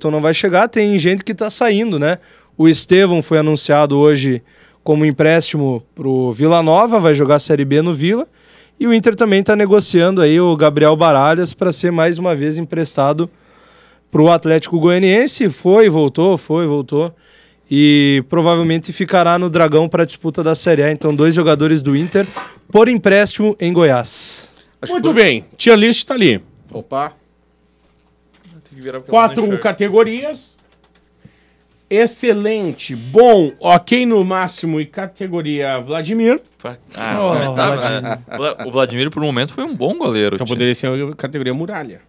Everton não vai chegar, tem gente que está saindo, né? O Estevão foi anunciado hoje como empréstimo para o Vila Nova, vai jogar a Série B no Vila. E o Inter também está negociando aí o Gabriel Baralhas para ser mais uma vez emprestado para o Atlético Goianiense. Foi, voltou, foi, voltou. E provavelmente ficará no Dragão para a disputa da Série A. Então, dois jogadores do Inter por empréstimo em Goiás. Muito bem, tier list está ali. Opa. Quatro categorias. Excelente, bom, ok no máximo e categoria Vladimir. Ah, oh, Vladimir. É. O Vladimir, por um momento, foi um bom goleiro. Então poderia ser a categoria Muralha.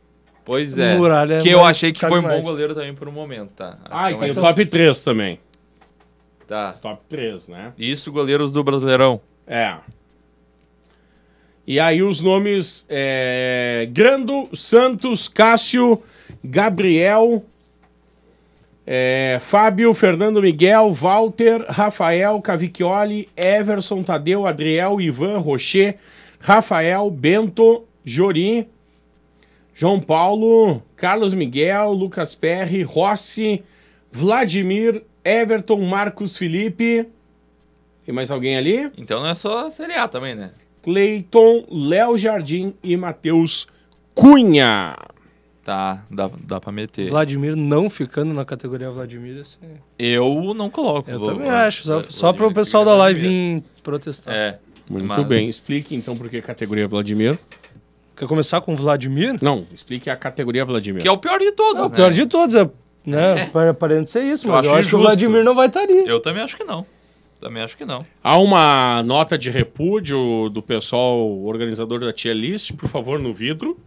Pois é. Muralha é que eu achei que foi um mais. bom goleiro também por um momento, tá? Ah, é e tem o top 3 também. Tá. Top 3, né? Isso, goleiros do Brasileirão. É. E aí os nomes é... Grando, Santos, Cássio, Gabriel, é, Fábio, Fernando Miguel, Walter, Rafael, Cavicchioli, Everson, Tadeu, Adriel, Ivan, Rocher, Rafael, Bento, Jori, João Paulo, Carlos Miguel, Lucas Perry, Rossi, Vladimir, Everton, Marcos Felipe. Tem mais alguém ali? Então não é só Série A também, né? Cleiton, Léo Jardim e Matheus Cunha. Tá, dá, dá pra meter. Vladimir não ficando na categoria Vladimir, assim... Eu não coloco. Eu vou, também vou, acho, só, só pro pessoal da live vir protestar. É. Muito mas... bem, explique então por que categoria Vladimir. Quer começar com Vladimir? Não, explique a categoria Vladimir. Que é o pior de todos, É, né? O pior de todos, é, né? É. ser isso, mas eu acho, eu acho que o Vladimir não vai estar tá ali. Eu também acho que não. Também acho que não. Há uma nota de repúdio do pessoal organizador da tia List, por favor, no vidro.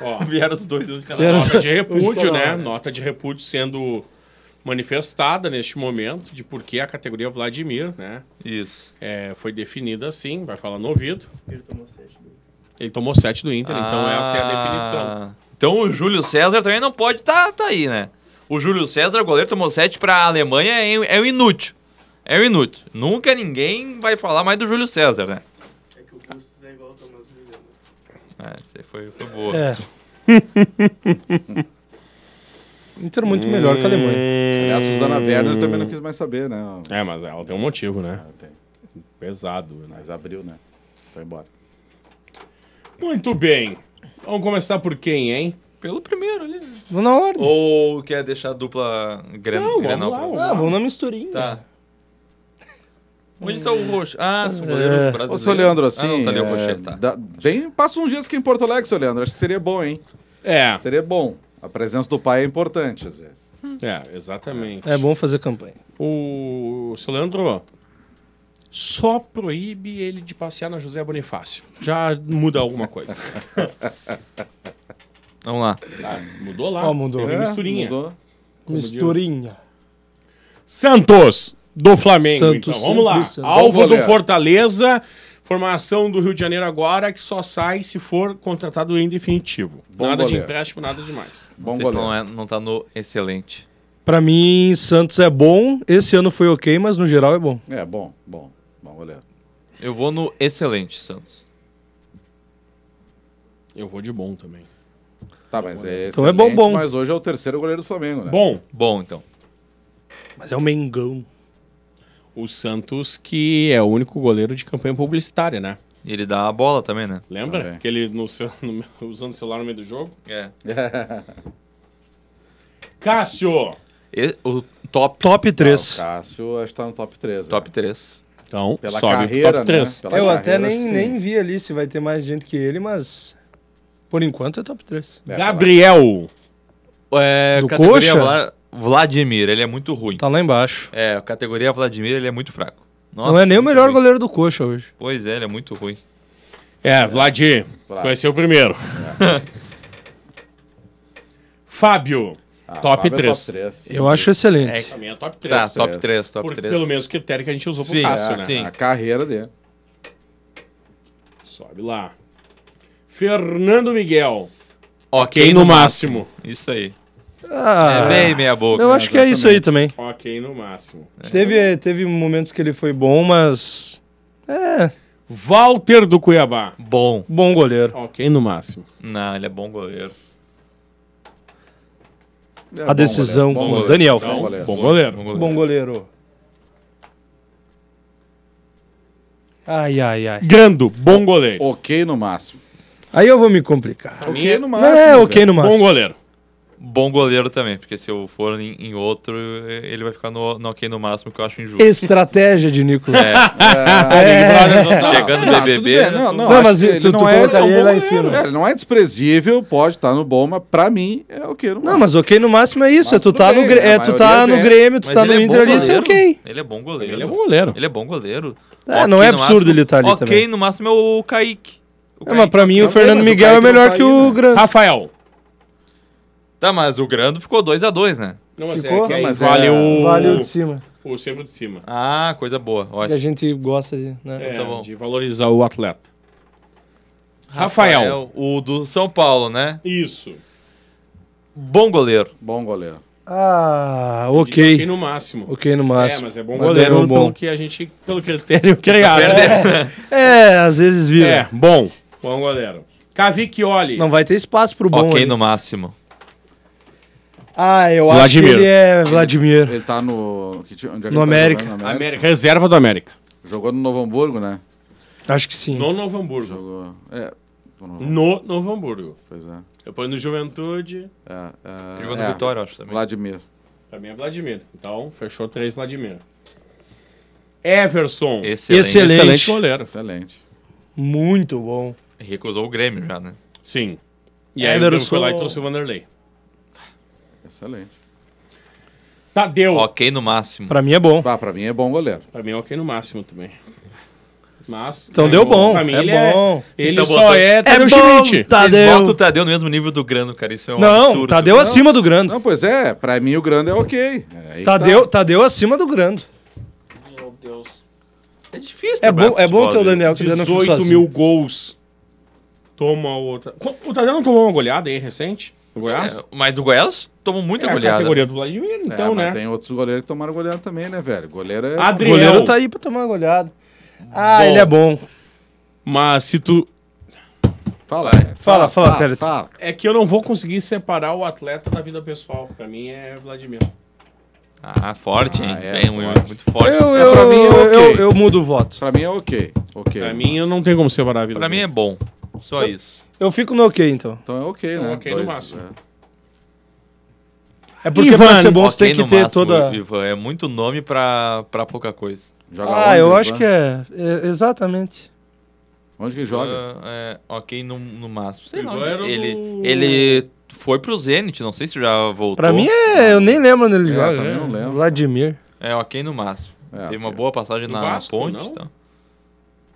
Ó, vieram os dois do canal. Nota de repúdio, né? Nota de repúdio sendo manifestada neste momento de por que a categoria Vladimir, né? Isso. É, foi definida assim, vai falar no ouvido. Ele tomou 7 do Inter. Ele tomou 7 do Inter, então ah. então essa é a definição. Então o Júlio César também não pode estar tá, tá aí, né? O Júlio César, goleiro, tomou 7 para a Alemanha, é, é inútil. É o inútil. Nunca ninguém vai falar mais do Júlio César, né? Ah, você foi, foi boa. É. Inter muito melhor que a Alemanha. A Susana Werner também não quis mais saber, né? É, mas ela tem um motivo, né? Ela ah, tem. Pesado. Né? Mas abriu, né? Foi embora. Muito bem. Vamos começar por quem, hein? Pelo primeiro ali. Né? Vamos na ordem. Ou quer deixar a dupla grande Não, Grenal vamos lá. Ah, vamos na misturinha. Tá. Onde está o roxo? Ah, o é. brasileiro. Ô, seu Leandro, assim. Ah, não, assim, tá ali o é, tá. bem, passa uns dias aqui em Porto Alegre, seu Leandro. Acho que seria bom, hein? É. Seria bom. A presença do pai é importante, às vezes. É, exatamente. É bom fazer campanha. O, o seu Leandro só proíbe ele de passear na José Bonifácio. Já muda alguma coisa. Vamos lá. Ah, mudou lá. Oh, mudou. é, misturinha. Mudou. Misturinha. Santos! do Flamengo. Santos, então vamos lá. Santos. Né? Alvo do Fortaleza, formação do Rio de Janeiro agora, que só sai se for contratado em definitivo. Bom nada goleiro. de empréstimo, nada demais. Bom Vocês goleiro. não, é, não tá no excelente. Para mim, Santos é bom. Esse ano foi ok, mas no geral é bom. É bom, bom. Bom goleiro. Eu vou no excelente, Santos. Eu vou de bom também. Tá, mas é então é bom, bom. Mas hoje é o terceiro goleiro do Flamengo, né? Bom. Bom, então. Mas é o Mengão o Santos, que é o único goleiro de campanha publicitária, né? ele dá a bola também, né? Lembra? Também. Que ele no, no usando o celular no meio do jogo? É. Cássio! E, o top, top 3. Ah, o Cássio está no top 3. Né? Top né? 3. Então, pela sobe carreira, top 3. Né? Pela Eu carreira, até nem, nem vi ali se vai ter mais gente que ele, mas por enquanto é top 3. É, Gabriel! É, do categoria Coxa? Bola... Vladimir, ele é muito ruim. Tá lá embaixo. É, a categoria Vladimir, ele é muito fraco. Nossa, não é nem o melhor ruim. goleiro do Coxa hoje. Pois é, ele é muito ruim. É, Vladimir. Vlad. vai ser o primeiro. É. Fábio. Ah, top, Fábio 3. É top 3. Eu acho excelente. É, também é top 3. Tá, top 3, top Por, 3. Pelo menos o critério que a gente usou sim, pro Cássio, é, né? Sim. A carreira dele. Sobe lá. Fernando Miguel. Ok, no, no máximo. máximo. Isso aí. Ah, é bem meia boca. Eu né? acho que é isso aí também. Ok, no máximo. É. Teve, teve momentos que ele foi bom, mas. É. Walter do Cuiabá. Bom. Bom goleiro. Ok, no máximo. Não, ele é bom goleiro. É, a decisão. Goleiro. Bom Daniel. bom, goleiro. bom goleiro. Bom goleiro. Bom goleiro. Ai, ai, ai. Grando, bom goleiro. Ok, no máximo. Aí eu vou me complicar. Ok, no é, máximo. É, ok, no máximo. Bom goleiro bom goleiro também, porque se eu for em, em outro, ele vai ficar no, no ok no máximo, que eu acho injusto. Estratégia de Nicolas. É. é. Ah, é. é. Chegando no BBB. Não, mas tu, mas ele tu, não tu é, ele não é desprezível, pode estar no bom, mas pra mim é ok no máximo. Não, mas ok no máximo é isso. Mas tu tá, bem, no, é, tu tá no Grêmio, tu mas tá no Inter ali, isso é ok. Ele é bom goleiro. Ele é bom goleiro. Ele é bom goleiro. não é absurdo ele estar tá ali também. Ok, no máximo é o Kaique. mas pra mim o Fernando Miguel é melhor tá que o né? Rafael. Tá, mas o Grando ficou 2 a 2 né? Não, mas é ficou? é mas é vale, é... o... vale o de cima. O sempre de cima. Ah, coisa boa, ótimo. Que a gente gosta de, né? é, então tá de valorizar o atleta. Rafael. Rafael. O do São Paulo, né? Isso. Bom goleiro. Bom goleiro. Ah, ok. Ok no máximo. Ok no máximo. É, mas é bom mas goleiro bom. que a gente, pelo critério tá criado. É, é, às vezes vira. É, bom. Bom goleiro. Cavicchioli. Não vai ter espaço pro bom. Ok aí. no máximo. Ah, eu Vladimir. acho que ele é Vladimir. Ele tá no. Que, onde é que no ele tá América. América. Reserva do América. Jogou no Novo Hamburgo, né? Acho que sim. No Novo Hamburgo. Jogou. É, no Novo, No Novo Hamburgo. pois é. Depois no Juventude. É, é, Jogou no é, Vitória, acho também. Vladimir. Pra mim é Vladimir. Então, fechou três Vladimir. Everson. Excelente. Excelente. goleiro. Excelente. Muito bom. Recusou o Grêmio já, né? Sim. E aí Everson- ele foi lá e trouxe o Vanderlei. Excelente. Tadeu. Ok no máximo. Pra mim é bom. Ah, pra mim é bom goleiro. Pra mim é ok no máximo também. Mas, então deu bom. Pra mim, é ele é- bom. É, ele então só botou... é, é Tadeu é Schmidt. Tadeu. Bota o Tadeu no mesmo nível do Grando, cara. Isso é um não, absurdo. Tadeu não, acima do Grando. Não, pois é. Pra mim o Grando é ok. É, tá. Tadeu, tá. Tadeu acima do Grando. Meu Deus. É difícil. É bom, é bom ter o Daniel que 18 mil gols. Toma outra. O Tadeu não tomou uma goleada aí recente? O Goiás? É, mas o Goiás tomou muita é, goleada. a categoria do Vladimir, é, então, é, né? tem outros goleiros que tomaram goleada também, né, velho? Goleiro é... Adriel. goleiro tá aí pra tomar goleada. Ah, bom, ele é bom. Mas se tu... Fala, fala, fala, fala, fala, fala, É que eu não vou conseguir separar o atleta da vida pessoal. Pra mim é Vladimir. Ah, forte, ah, hein? Ah, é, muito forte. Eu, eu, é, pra mim é okay. eu, eu, mudo o voto. Pra mim é ok. okay. Pra mim eu não tenho como separar a vida. Pra mim é bom. Só eu... isso. Eu fico no ok, então. Então é ok, então, né? É ok Dois, no máximo. É, é porque Ivan, pra ser bom okay tem que ter máximo, toda. Ivan, é muito nome pra, pra pouca coisa. Joga ah, onde, eu Ivan? acho que é. é exatamente. Onde que joga? Uh, é, ok, no, no máximo. Sei não, ele, ele foi pro Zenit, não sei se já voltou. Pra mim é. Eu nem lembro onde ele é, joga. Também né? não lembro. Vladimir. É, ok, no máximo. É, Teve uma boa passagem na, Vasco, Ponte. Não? Então.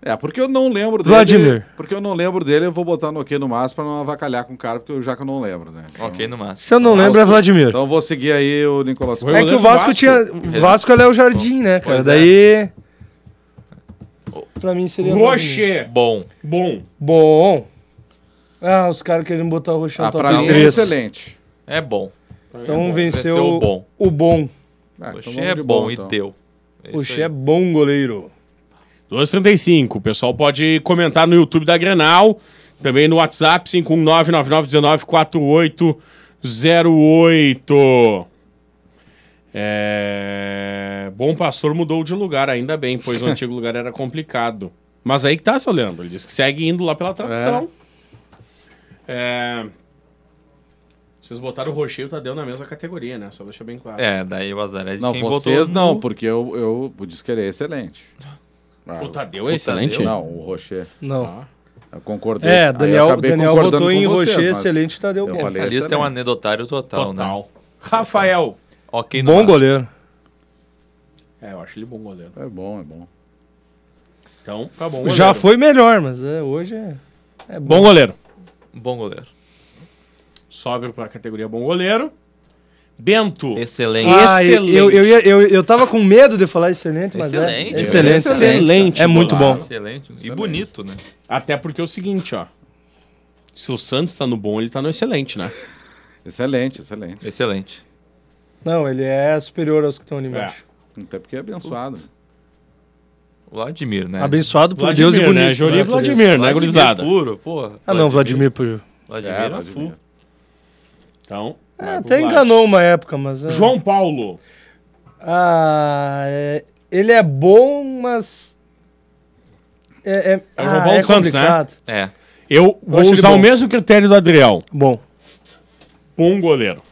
É, porque eu não lembro dele. Vladimir. Porque eu não lembro dele, eu vou botar no OK no máximo pra não avacalhar com o cara, porque eu, já que eu não lembro, né? Então, ok no máximo. Se eu não então, lembro, é Vladimir. Então vou seguir aí o Nicolas É que o Vasco, Vasco tinha. Vasco é o Jardim, né, cara? Pois é. Daí. É. Pra mim seria. Rocher! Bom. Bom. Bom. Ah, os caras querendo botar o Rocher ah, top pra mim é excelente. É bom. Então é bom. venceu, venceu o bom. O bom. Ah, então é bom, bom então. e deu. É é bom goleiro. 2h35. O pessoal pode comentar no YouTube da Grenal, também no WhatsApp 51999194808. É... Bom Pastor mudou de lugar, ainda bem, pois o antigo lugar era complicado. Mas aí que tá, seu Leandro. Ele disse que segue indo lá pela tradição. É. É... Vocês botaram o Rocheio e tá o Tadeu na mesma categoria, né? Só deixa bem claro. É, daí o azar é de Não, vocês não, porque eu, eu o que era é excelente. Ah, o Tadeu é excelente? Tadeu? Não, o Rocher. Não. Ah, eu concordei. É, Daniel, Daniel botou em vocês, Rocher, excelente, Tadeu bom. Essa lista é um anedotário total, né? total. né? Rafael. Ok, Bom goleiro. É, eu acho ele bom goleiro. É bom, é bom. Então, tá bom. Goleiro. Já foi melhor, mas é, hoje é, é bom. bom goleiro. Bom goleiro. Sobe para a categoria bom goleiro. Bento. Excelente. Ah, excelente. Eu, eu, eu, eu, tava com medo de falar excelente, mas é excelente, é, excelente. Excelente. excelente. É muito bom. Excelente. E bonito, né? Até porque é o seguinte, ó. Se o Santos tá no bom, ele tá no excelente, né? Excelente, excelente. Excelente. Não, ele é superior aos que estão ali é. embaixo. É. Até porque é abençoado. Vladimir, né? Abençoado por Vladimir, Deus e né? bonito. Né? Joria é Vladimir, Vladimir, né, gurizada? puro, porra. Ah, não, Vladimir, Vladimir por... Vladimir é, é Vladimir. Então... É, ah, até enganou uma época, mas. Ah. João Paulo. Ah, é, ele é bom, mas. É, é, é o ah, João ah, Paulo é Santos, né? complicado. né? É. Eu vou eu usar o mesmo critério do Adriel. Bom. Bom goleiro.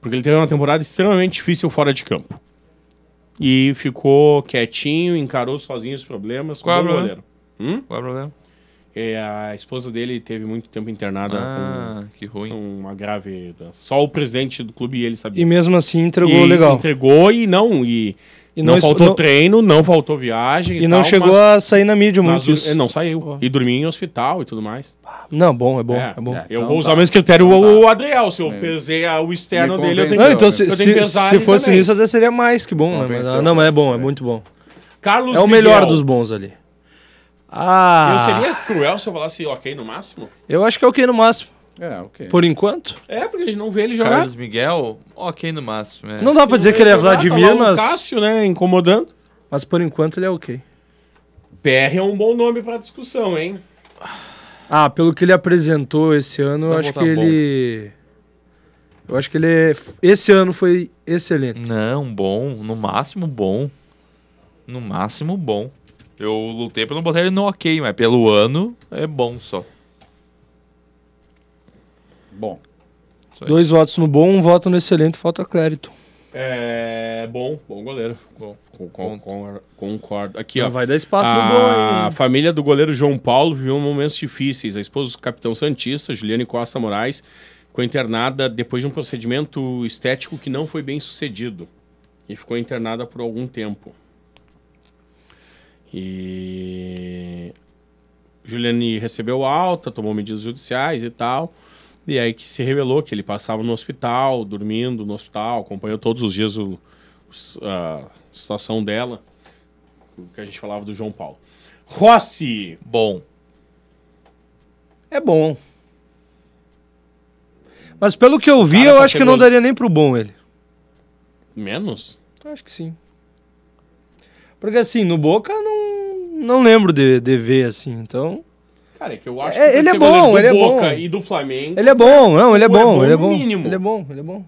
Porque ele teve uma temporada extremamente difícil fora de campo. E ficou quietinho, encarou sozinho os problemas. Qual é o problema? Goleiro. Hum? Qual é o problema? é a esposa dele teve muito tempo internada ah, com, que ruim. Com uma grave. Só o presidente do clube ele sabia. E mesmo assim entregou e legal. Entregou e não. E, e não, não faltou não... treino, não faltou viagem. E, e não tal, chegou a sair na mídia muito isso. Eh, não saiu. E dormia em hospital e tudo mais. Não, bom, é bom. É, é bom. É, eu então vou usar tá. o mesmo critério então o, o tá. Adriel. Se eu é. pesei o externo dele, eu tenho que Não, então eu se, se, se fosse também. isso, até seria mais que bom. Né? Mas, não, mas é bom, é muito bom. Carlos é o melhor dos bons ali. Ah. Eu seria cruel se eu falasse ok no máximo? Eu acho que é ok no máximo. É, ok. Por enquanto? É, porque a gente não vê ele jogar. Carlos Miguel, ok no máximo. É. Não dá pra dizer que ele é Vladimir, tá mas. Cássio, né? Incomodando. Mas por enquanto ele é ok. PR é um bom nome pra discussão, hein? Ah, pelo que ele apresentou esse ano, eu acho tá que bom. ele. Eu acho que ele. É... Esse ano foi excelente. Não, bom. No máximo, bom. No máximo, bom. Eu lutei pra não botar ele no ok, mas pelo ano é bom só. Bom. Dois votos no bom, um voto no excelente, falta Clérito. É bom, bom goleiro. Bom, concordo. concordo. concordo. Aqui, não ó. Vai dar espaço a no gol A família do goleiro João Paulo viveu momentos difíceis. A esposa do capitão Santista, Juliane Costa Moraes, ficou internada depois de um procedimento estético que não foi bem sucedido. E ficou internada por algum tempo. E Juliane recebeu alta, tomou medidas judiciais e tal. E aí que se revelou que ele passava no hospital, dormindo no hospital, acompanhou todos os dias o, a situação dela, o que a gente falava do João Paulo. Rossi! Bom. É bom. Mas pelo que eu vi, Cara, eu tá acho que não daria nem pro bom ele. Menos? Acho que sim. Porque assim, no Boca não não lembro de, de ver, assim, então. Cara, é que eu acho é, que ele é bom, ele é Boca é bom. e do Flamengo. Ele é bom, não, ele é, é bom, é bom ele é bom. Mínimo. Ele é bom, ele é bom.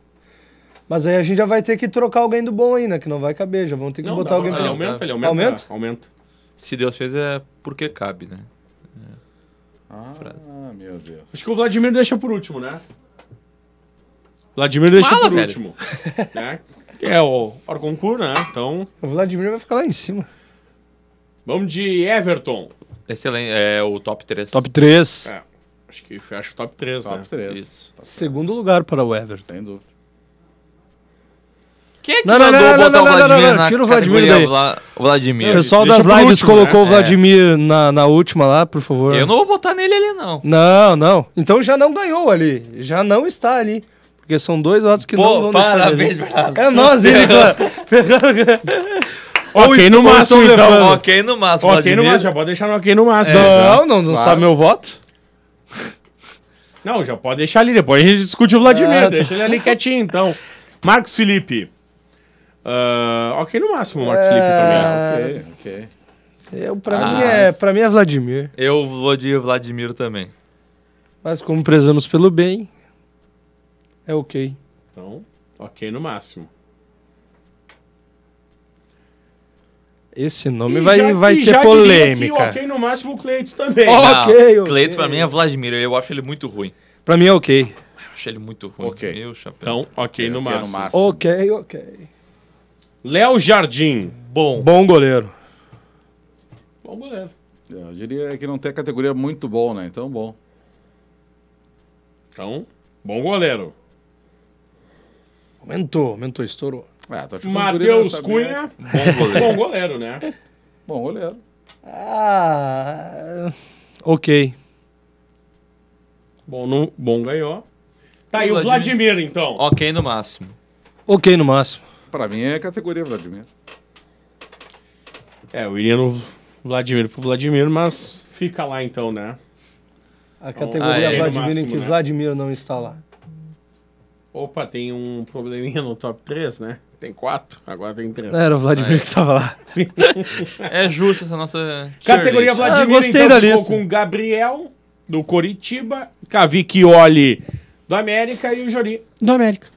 Mas aí a gente já vai ter que trocar alguém do bom aí, né? que não vai caber, já vão ter que não, botar dá, alguém pra... Ele aumenta, ele aumenta, aumenta. Aumenta. Se Deus fez é porque cabe, né? É. Ah, Frase. meu Deus. Acho que o Vladimir deixa por último, né? Vladimir deixa por velho. último. né? Que é o Orconcur, né? Então. O Vladimir vai ficar lá em cima. Vamos de Everton. Excelente. É o top 3. Top 3. É, acho que fecha o top 3, top né? 3. Isso. Top 3. Segundo lugar para o Everton. Sem dúvida. Quem é que não, não, mandou não, não, botar não, o Vladimir não, não, Tira o Vladimir daí. Vla... Vladimir. O pessoal Deixa das lives último, né? colocou né? o é. Vladimir é. na, na última lá, por favor. Eu não vou botar nele ali, não. Não, não. Então já não ganhou ali. Já não está ali. Porque são dois votos que Pô, não vão parabéns, deixar. Parabéns, É nós, ele. Ferrando. ok no máximo, então. Ok no máximo, Ok no máximo, já pode deixar no ok no máximo. É, então. não, não, não claro. sabe meu voto? Não, já pode deixar ali, depois a gente discute o Vladimir, ah, tá. deixa ele ali quietinho, então. Marcos Felipe. Uh, ok no máximo, Marcos é... Felipe também. Ah, ok, ok. Eu, pra, ah, mim é, pra mim é Vladimir. Eu vou de Vladimir também. Mas como prezamos pelo bem, é ok. Então, ok no máximo. Esse nome e vai, já, vai ter polêmica. Que ok no máximo o Cleito também. ok, ok. Cleito pra mim é Vladimir, eu acho ele muito ruim. Pra mim é ok. Eu acho ele muito ruim. Ok. Meu chapéu. Então, ok, no, okay máximo. no máximo. Ok, ok. Léo Jardim. Bom. Bom goleiro. Bom goleiro. É, eu diria que não tem categoria muito bom, né? Então, bom. Então, bom goleiro. Aumentou, aumentou, estourou. Ah, então Matheus Cunha, bom goleiro. bom goleiro, né? Bom goleiro. Ah, ok. Bom, bom ganhou. Tá aí o Vladimir, Vladimir, então. Ok no máximo. Ok no máximo. Pra mim é categoria Vladimir. É, eu iria no Vladimir pro Vladimir, mas fica lá então, né? A categoria ah, é, Vladimir máximo, em que né? Vladimir não está lá. Opa, tem um probleminha no top 3, né? Tem quatro, agora tem três. Era o Vladimir é. que estava lá. Sim. é justo essa nossa. Categoria ah, Vladimir, ah, gostei então, da lista. com Gabriel, do Coritiba, Cavicchioli, do América e o Jori. Do América.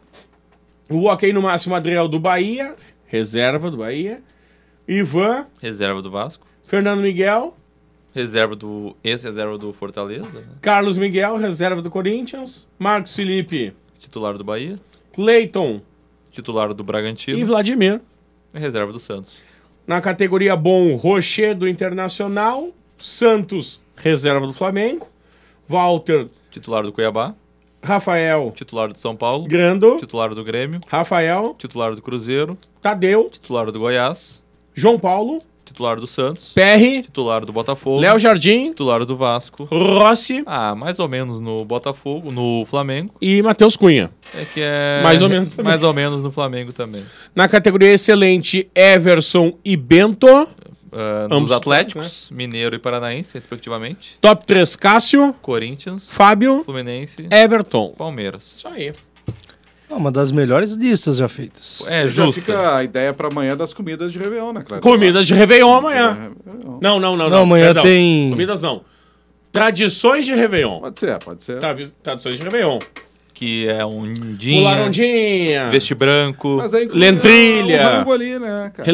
O Ok no máximo Adriel do Bahia, reserva do Bahia. Ivan. Reserva do Vasco. Fernando Miguel. Reserva do. Ex-reserva do Fortaleza. Né? Carlos Miguel, reserva do Corinthians. Marcos Felipe. Titular do Bahia. Cleiton, titular do Bragantino. E Vladimir. Reserva do Santos. Na categoria bom, Rocher do Internacional, Santos, reserva do Flamengo, Walter, titular do Cuiabá, Rafael, titular do São Paulo, Grando, titular do Grêmio, Rafael, titular do Cruzeiro, Tadeu, titular do Goiás, João Paulo, titular do Santos. PR. Titular do Botafogo. Léo Jardim. Titular do Vasco. Rossi. Ah, mais ou menos no Botafogo, no Flamengo. E Matheus Cunha. É que é. Mais ou menos também. Mais ou menos no Flamengo também. Na categoria excelente, Everson e Bento. Uh, Ambos Atléticos, né? Mineiro e Paranaense, respectivamente. Top 3, Cássio. Corinthians. Fábio. Fluminense. Everton. Palmeiras. Isso aí. É uma das melhores listas já feitas. É, justo. fica a ideia para amanhã das comidas de Réveillon, né, Cláudio? Comidas de Réveillon amanhã. Não, não, não. Não, amanhã Perdão. tem. Comidas não. Tradições de Réveillon. Pode ser, pode ser. Tra- Tradições de Réveillon. Que é um dia. Veste branco. Mas aí, inclui- Lentrilha. É um ali, né, cara?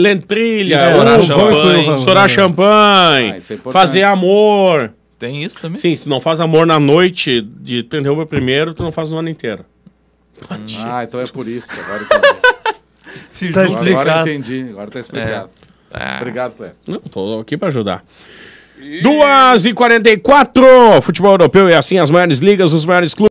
Estourar é champanhe. Estourar champanhe. Ah, é fazer amor. Tem isso também? Sim, se tu não faz amor na noite de 31 primeiro, tu não faz o ano inteiro. Ah, então é por isso. Agora entendi. tá explicado. Agora entendi, agora tá explicado. É. Ah. Obrigado, Clé. Não, tô aqui para ajudar. E... 2h44, futebol europeu e é assim as maiores ligas, os maiores clubes.